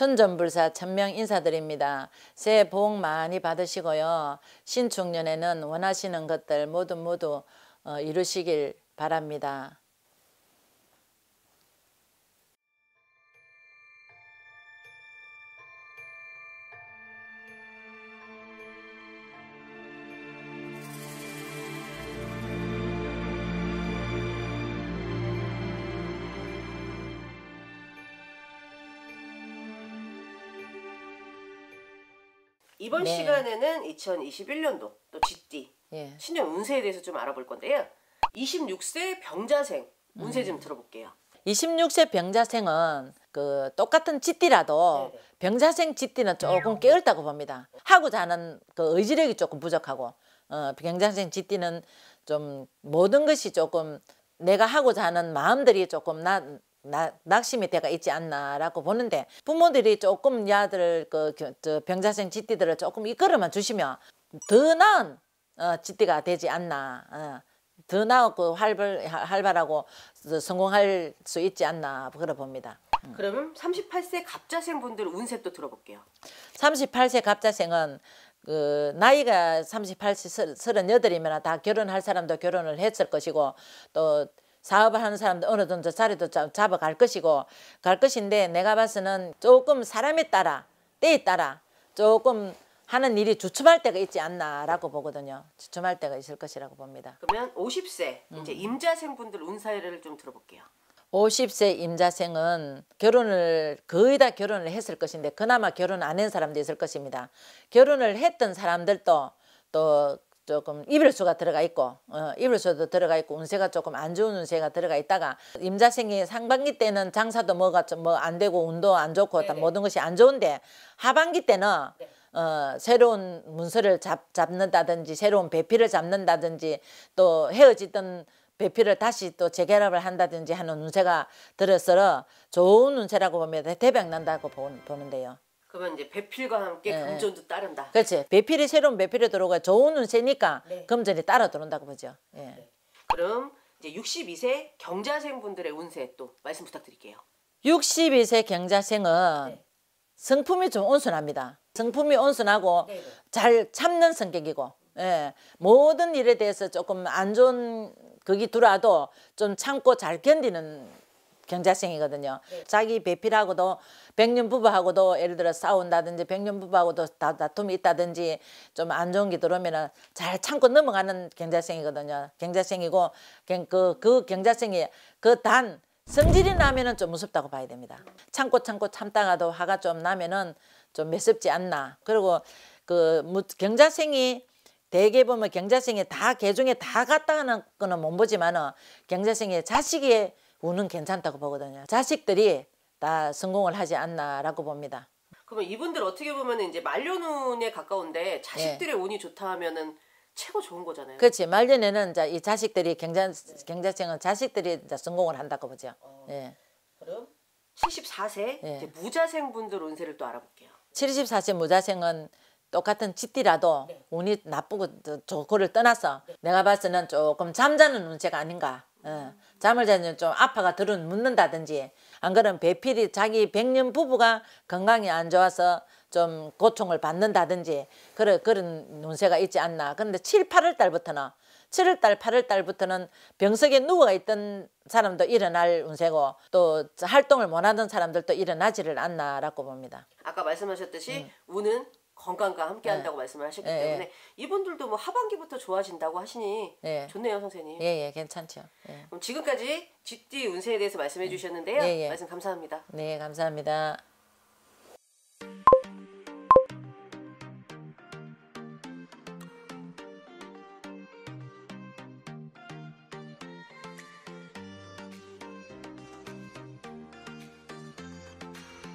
천전불사 천명 인사드립니다. 새해 복 많이 받으시고요. 신축년에는 원하시는 것들 모두 모두 어, 이루시길 바랍니다. 이번 네. 시간에는 2021년도 또 쥐띠 예. 신년 운세에 대해서 좀 알아볼 건데요. 26세 병자생 운세 좀 음. 들어볼게요. 26세 병자생은 그 똑같은 찌띠라도 네네. 병자생 찌띠는 조금 깨을다고 봅니다. 하고자 하는 그 의지력이 조금 부족하고 어, 병자생 찌띠는 좀 모든 것이 조금 내가 하고자 하는 마음들이 조금 나, 나, 낙심의 때가 있지 않나라고 보는데 부모들이 조금 야들 그 병자생 지띠들을 조금 이끌어만 주시면 더 나은 어, 띠가 되지 않나 어. 더 나고 그 활발, 활발하고 성공할 수 있지 않나 그러 봅니다. 음. 그면 38세 갑자생 분들 운세도 들어볼게요. 38세 갑자생은 그 나이가 38세 38이면 다 결혼할 사람도 결혼을 했을 것이고 또 사업을 하는 사람도 어느 정도 자리도 잡아갈 것이고 갈 것인데 내가 봐서는 조금 사람에 따라 때에 따라 조금 하는 일이 주춤할 때가 있지 않나라고 보거든요. 주춤할 때가 있을 것이라고 봅니다. 그러면 50세 음. 이제 임자생분들 운 사례를 좀 들어볼게요. 50세 임자생은 결혼을 거의 다 결혼을 했을 것인데 그나마 결혼 안 한 사람도 있을 것입니다. 결혼을 했던 사람들도 또 조금 이별수가 들어가 있고 어, 이별수도 들어가 있고 운세가 조금 안 좋은 운세가 들어가 있다가 임자생이 상반기 때는 장사도 뭐가 좀 뭐 안 되고 운도 안 좋고 다 모든 것이 안 좋은데 하반기 때는 네 어, 새로운 문서를 잡, 잡는다든지 새로운 배필을 잡는다든지 또 헤어지던 배필을 다시 또 재결합을 한다든지 하는 운세가 들어서 좋은 운세라고 보면 대박 난다고 보, 보는데요. 그러면 이제 배필과 함께 네. 금전도 따른다. 그렇지. 배필이 새로운 배필에 들어가 좋은 운세니까 네. 금전이 따라 들어온다고 보죠. 예. 네. 그럼 이제 62세 경자생 분들의 운세 또 말씀 부탁드릴게요. 62세 경자생은 네. 성품이 좀 온순합니다. 성품이 온순하고 네, 네. 잘 참는 성격이고 예. 모든 일에 대해서 조금 안 좋은 그게 들어와도 좀 참고 잘 견디는 경자생이거든요. 네. 자기 배필하고도 백년 부부하고도 예를 들어 싸운다든지 백년 부부하고도 다, 다툼이 있다든지 좀 안 좋은 게 들어오면은 잘 참고 넘어가는 경자생이거든요. 경자생이고 그그 그, 그 경자생이 그 단 성질이 나면은 좀 무섭다고 봐야 됩니다. 참고 참고 참다가도 화가 좀 나면은 좀 매섭지 않나. 그리고 그 경자생이 대개 보면 경자생이 다 개중에 다 갔다 하는 거는 못 보지만은 경자생이 자식이 운은 괜찮다고 보거든요. 자식들이 다 성공을 하지 않나라고 봅니다. 그러면 이분들 어떻게 보면 이제 말년운에 가까운데 자식들의 네. 운이 좋다 하면은 최고 좋은 거잖아요. 그렇지. 말년에는 이제 이 자식들이 경자 경자생은 자식들이 이제 성공을 한다고 보죠. 어, 예. 그럼 74세 예. 이제 무자생 분들 운세를 또 알아볼게요. 74세 무자생은 똑같은 치띠라도 네. 운이 나쁘고 저거를 떠나서 네. 내가 봤을 때는 조금 잠자는 운세가 아닌가. 어, 잠을 자면 좀 아파가 들은 묻는다든지 안 그러면 배필이 자기 백년 부부가 건강이 안 좋아서 좀 고충을 받는다든지 그런 그런 운세가 있지 않나 그런데 칠, 팔월 달부터는 칠월달팔월 달부터는 병석에 누워 있던 사람도 일어날 운세고 또 활동을 못하던 사람들도 일어나지를 않나라고 봅니다. 아까 말씀하셨듯이 음. 운은 건강과 함께 네. 한다고 말씀을 하셨기 예, 때문에 이분들도 뭐 하반기부터 좋아진다고 하시니 예. 좋네요 선생님. 예예 예, 괜찮죠. 예. 그럼 지금까지 쥐띠 운세에 대해서 말씀해 주셨는데요. 예, 말씀 감사합니다. 네 감사합니다.